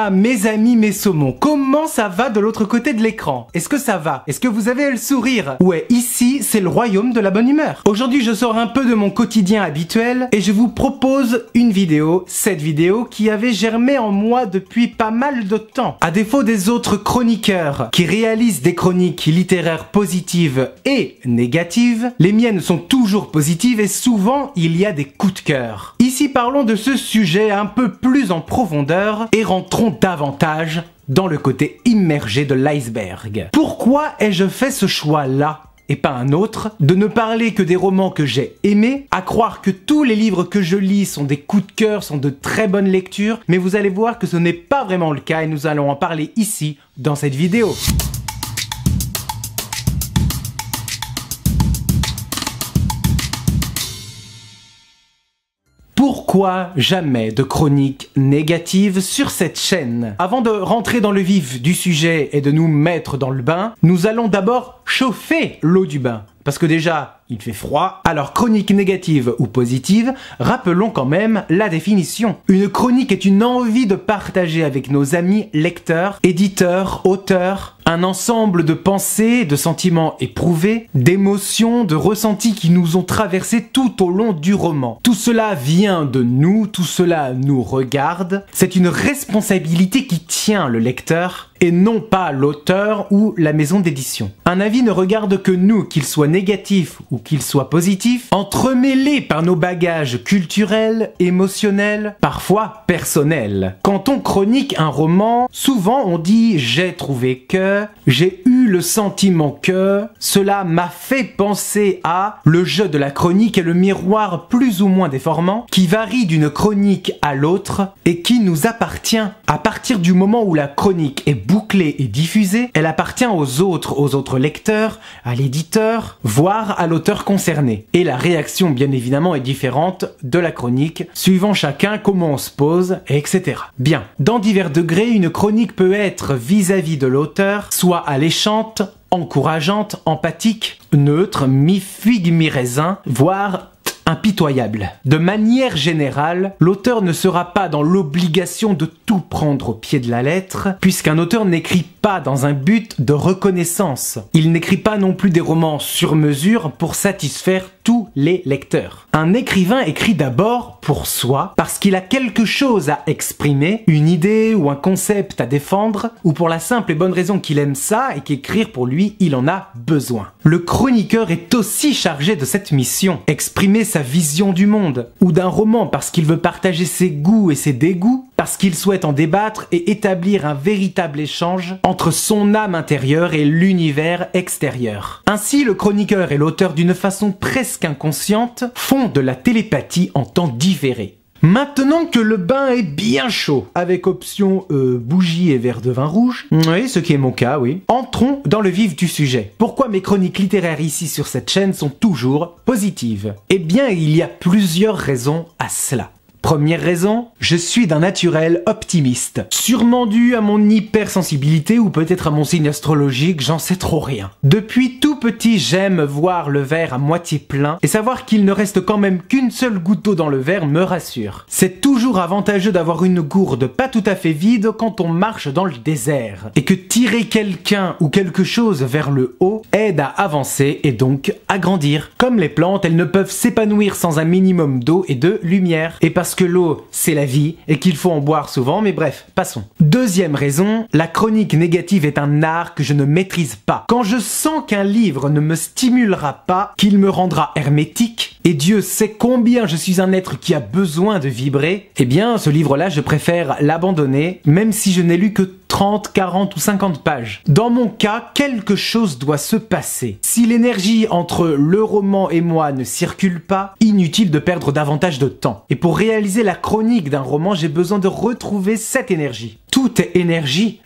Ah mes amis, mes saumons, comment ça va de l'autre côté de l'écran Est-ce que ça va Est-ce que vous avez le sourire Ouais, ici, c'est le royaume de la bonne humeur. Aujourd'hui, je sors un peu de mon quotidien habituel et je vous propose une vidéo, cette vidéo qui avait germé en moi depuis pas mal de temps. À défaut des autres chroniqueurs qui réalisent des chroniques littéraires positives et négatives, les miennes sont toujours positives et souvent il y a des coups de cœur. Ici parlons de ce sujet un peu plus en profondeur et rentrons davantage dans le côté immergé de l'iceberg. Pourquoi ai-je fait ce choix-là et pas un autre, de ne parler que des romans que j'ai aimés, à croire que tous les livres que je lis sont des coups de cœur, sont de très bonnes lectures, mais vous allez voir que ce n'est pas vraiment le cas et nous allons en parler ici dans cette vidéo. pourquoi jamais de chroniques négatives sur cette chaîne Avant de rentrer dans le vif du sujet et de nous mettre dans le bain, nous allons d'abord chauffer l'eau du bain. Parce que déjà, il fait froid, alors chronique négative ou positive, rappelons quand même la définition. Une chronique est une envie de partager avec nos amis lecteurs, éditeurs, auteurs, un ensemble de pensées, de sentiments éprouvés, d'émotions, de ressentis qui nous ont traversés tout au long du roman. Tout cela vient de nous, tout cela nous regarde. C'est une responsabilité qui tient le lecteur et non pas l'auteur ou la maison d'édition. Un avis ne regarde que nous, qu'il soit négatif ou qu'il soit positif, entremêlé par nos bagages culturels, émotionnels, parfois personnels. Quand on chronique un roman, souvent on dit j'ai trouvé que, j'ai le sentiment que cela m'a fait penser à le jeu de la chronique et le miroir plus ou moins déformant qui varie d'une chronique à l'autre et qui nous appartient. À partir du moment où la chronique est bouclée et diffusée, elle appartient aux autres, aux autres lecteurs, à l'éditeur, voire à l'auteur concerné. Et la réaction bien évidemment est différente de la chronique, suivant chacun comment on se pose, etc. Bien. Dans divers degrés, une chronique peut être vis-à-vis de l'auteur, soit à l'échange encourageante, empathique, neutre, mi figue mi-raisin, voire impitoyable. De manière générale, l'auteur ne sera pas dans l'obligation de tout prendre au pied de la lettre, puisqu'un auteur n'écrit pas dans un but de reconnaissance. Il n'écrit pas non plus des romans sur mesure pour satisfaire tout les lecteurs. Un écrivain écrit d'abord pour soi parce qu'il a quelque chose à exprimer, une idée ou un concept à défendre, ou pour la simple et bonne raison qu'il aime ça et qu'écrire pour lui, il en a besoin. Le chroniqueur est aussi chargé de cette mission, exprimer sa vision du monde, ou d'un roman parce qu'il veut partager ses goûts et ses dégoûts, parce qu'il souhaite en débattre et établir un véritable échange entre son âme intérieure et l'univers extérieur. Ainsi, le chroniqueur et l'auteur d'une façon presque inconsciente font de la télépathie en temps différé. Maintenant que le bain est bien chaud, avec option euh, bougie et verre de vin rouge, oui, ce qui est mon cas, oui, entrons dans le vif du sujet. Pourquoi mes chroniques littéraires ici sur cette chaîne sont toujours positives Eh bien, il y a plusieurs raisons à cela. Première raison, je suis d'un naturel optimiste, sûrement dû à mon hypersensibilité ou peut-être à mon signe astrologique, j'en sais trop rien. Depuis tout petit, j'aime voir le verre à moitié plein et savoir qu'il ne reste quand même qu'une seule goutte d'eau dans le verre me rassure. C'est toujours avantageux d'avoir une gourde pas tout à fait vide quand on marche dans le désert et que tirer quelqu'un ou quelque chose vers le haut aide à avancer et donc à grandir. Comme les plantes, elles ne peuvent s'épanouir sans un minimum d'eau et de lumière. Et parce que l'eau, c'est la vie et qu'il faut en boire souvent, mais bref, passons. Deuxième raison, la chronique négative est un art que je ne maîtrise pas. Quand je sens qu'un livre ne me stimulera pas, qu'il me rendra hermétique, et Dieu sait combien je suis un être qui a besoin de vibrer, eh bien ce livre-là, je préfère l'abandonner, même si je n'ai lu que 30, 40 ou 50 pages. Dans mon cas, quelque chose doit se passer. Si l'énergie entre le roman et moi ne circule pas, inutile de perdre davantage de temps. Et pour réaliser la chronique d'un roman, j'ai besoin de retrouver cette énergie. Toute énergie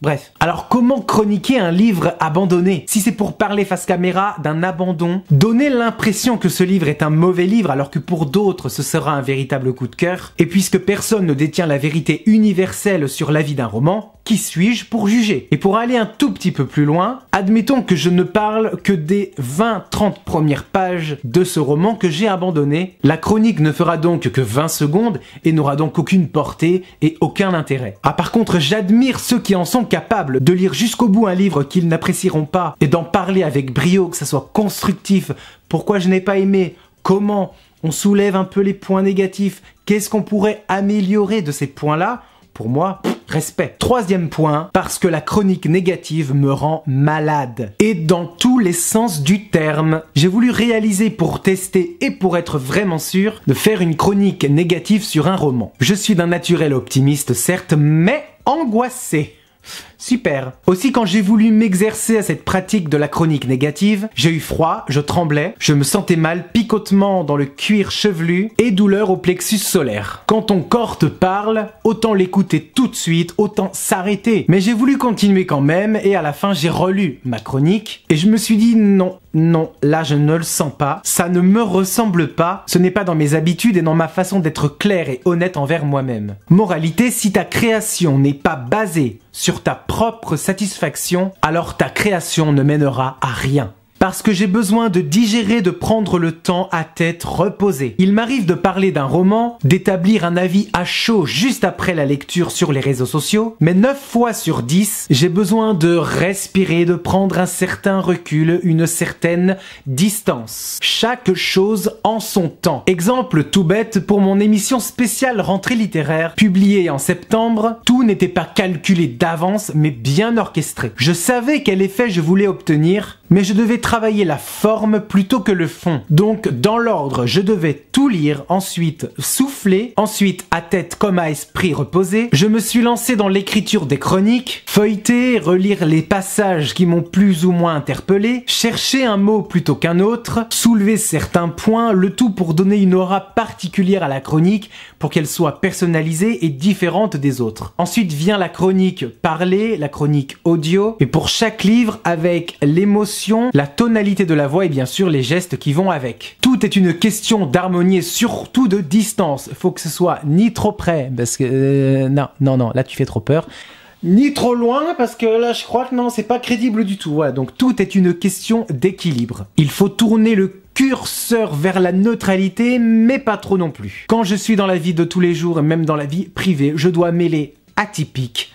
Bref. Alors comment chroniquer un livre abandonné Si c'est pour parler face caméra d'un abandon, donner l'impression que ce livre est un mauvais livre alors que pour d'autres ce sera un véritable coup de cœur, et puisque personne ne détient la vérité universelle sur la vie d'un roman, qui suis-je pour juger Et pour aller un tout petit peu plus loin, admettons que je ne parle que des 20-30 premières pages de ce roman que j'ai abandonné. La chronique ne fera donc que 20 secondes et n'aura donc aucune portée et aucun intérêt. Ah par contre, j'admire ceux qui en sont capables de lire jusqu'au bout un livre qu'ils n'apprécieront pas et d'en parler avec brio, que ça soit constructif. Pourquoi je n'ai pas aimé Comment on soulève un peu les points négatifs Qu'est-ce qu'on pourrait améliorer de ces points-là Pour moi, respect. Troisième point, parce que la chronique négative me rend malade. Et dans tous les sens du terme. J'ai voulu réaliser pour tester et pour être vraiment sûr de faire une chronique négative sur un roman. Je suis d'un naturel optimiste certes, mais angoissé. Super. Aussi quand j'ai voulu m'exercer à cette pratique de la chronique négative, j'ai eu froid, je tremblais, je me sentais mal, picotement dans le cuir chevelu et douleur au plexus solaire. Quand ton corps te parle, autant l'écouter tout de suite, autant s'arrêter. Mais j'ai voulu continuer quand même et à la fin j'ai relu ma chronique et je me suis dit non, non, là je ne le sens pas, ça ne me ressemble pas, ce n'est pas dans mes habitudes et dans ma façon d'être clair et honnête envers moi-même. Moralité, si ta création n'est pas basée sur ta propre satisfaction, alors ta création ne mènera à rien parce que j'ai besoin de digérer, de prendre le temps à tête reposée. Il m'arrive de parler d'un roman, d'établir un avis à chaud juste après la lecture sur les réseaux sociaux, mais 9 fois sur 10, j'ai besoin de respirer, de prendre un certain recul, une certaine distance. Chaque chose en son temps. Exemple tout bête pour mon émission spéciale rentrée littéraire, publiée en septembre, tout n'était pas calculé d'avance mais bien orchestré. Je savais quel effet je voulais obtenir mais je devais travailler la forme plutôt que le fond. Donc dans l'ordre, je devais tout lire, ensuite souffler, ensuite à tête comme à esprit reposé. Je me suis lancé dans l'écriture des chroniques, feuilleter, relire les passages qui m'ont plus ou moins interpellé, chercher un mot plutôt qu'un autre, soulever certains points, le tout pour donner une aura particulière à la chronique pour qu'elle soit personnalisée et différente des autres. Ensuite vient la chronique parlée, la chronique audio, et pour chaque livre avec l'émotion la tonalité de la voix et bien sûr les gestes qui vont avec. Tout est une question d'harmonie et surtout de distance. Faut que ce soit ni trop près parce que euh, non, non, non, là tu fais trop peur ni trop loin parce que là je crois que non c'est pas crédible du tout. Voilà donc tout est une question d'équilibre. Il faut tourner le curseur vers la neutralité mais pas trop non plus. Quand je suis dans la vie de tous les jours et même dans la vie privée je dois mêler atypique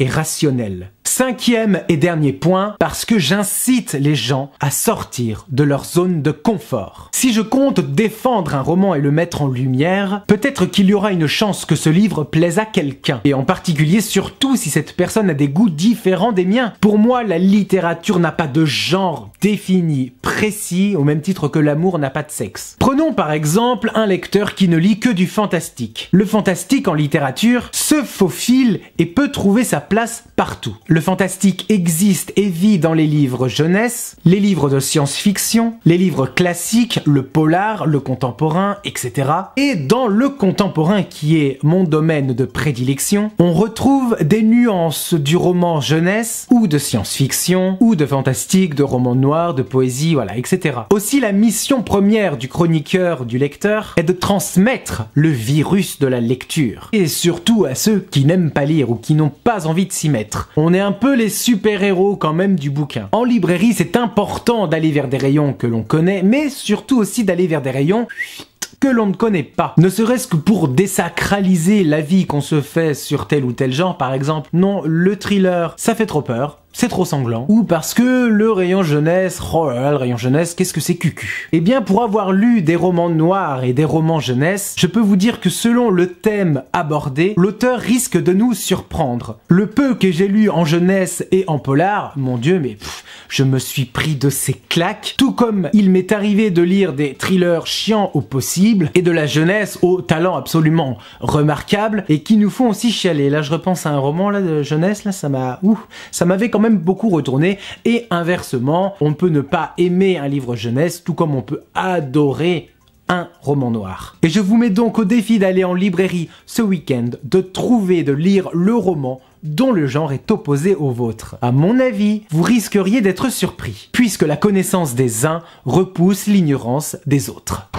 et rationnel. Cinquième et dernier point, parce que j'incite les gens à sortir de leur zone de confort. Si je compte défendre un roman et le mettre en lumière, peut-être qu'il y aura une chance que ce livre plaise à quelqu'un, et en particulier surtout si cette personne a des goûts différents des miens. Pour moi, la littérature n'a pas de genre défini précis, au même titre que l'amour n'a pas de sexe. Prenons par exemple un lecteur qui ne lit que du fantastique. Le fantastique en littérature se faufile et peut trouver sa place partout. Le fantastique existe et vit dans les livres jeunesse, les livres de science-fiction, les livres classiques, le polar, le contemporain, etc. Et dans le contemporain qui est mon domaine de prédilection, on retrouve des nuances du roman jeunesse ou de science-fiction ou de fantastique, de roman noir, de poésie, voilà etc. Aussi, la mission première du chroniqueur, du lecteur, est de transmettre le virus de la lecture. Et surtout à ceux qui n'aiment pas lire ou qui n'ont pas envie de s'y mettre. On est un peu les super-héros quand même du bouquin. En librairie, c'est important d'aller vers des rayons que l'on connaît, mais surtout aussi d'aller vers des rayons que l'on ne connaît pas. Ne serait-ce que pour désacraliser la vie qu'on se fait sur tel ou tel genre, par exemple. Non, le thriller, ça fait trop peur c'est trop sanglant, ou parce que le rayon jeunesse, oh là là, le rayon jeunesse, qu'est-ce que c'est cucu Eh bien, pour avoir lu des romans noirs et des romans jeunesse, je peux vous dire que selon le thème abordé, l'auteur risque de nous surprendre. Le peu que j'ai lu en jeunesse et en polar, mon dieu, mais je me suis pris de ces claques, tout comme il m'est arrivé de lire des thrillers chiants au possible, et de la jeunesse au talent absolument remarquable, et qui nous font aussi chialer. Là, je repense à un roman là, de jeunesse, là, ça m'a... Ouh, ça m'avait quand même beaucoup retourner et inversement, on peut ne pas aimer un livre jeunesse tout comme on peut adorer un roman noir. Et je vous mets donc au défi d'aller en librairie ce week-end, de trouver, de lire le roman dont le genre est opposé au vôtre. À mon avis, vous risqueriez d'être surpris, puisque la connaissance des uns repousse l'ignorance des autres.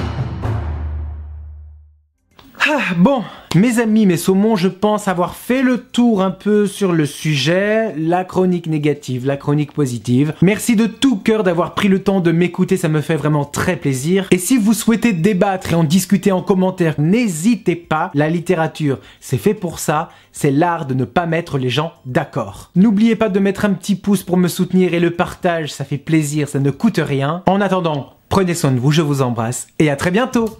Ah, bon, mes amis, mes saumons, je pense avoir fait le tour un peu sur le sujet, la chronique négative, la chronique positive. Merci de tout cœur d'avoir pris le temps de m'écouter, ça me fait vraiment très plaisir. Et si vous souhaitez débattre et en discuter en commentaire, n'hésitez pas, la littérature, c'est fait pour ça, c'est l'art de ne pas mettre les gens d'accord. N'oubliez pas de mettre un petit pouce pour me soutenir et le partage, ça fait plaisir, ça ne coûte rien. En attendant, prenez soin de vous, je vous embrasse et à très bientôt.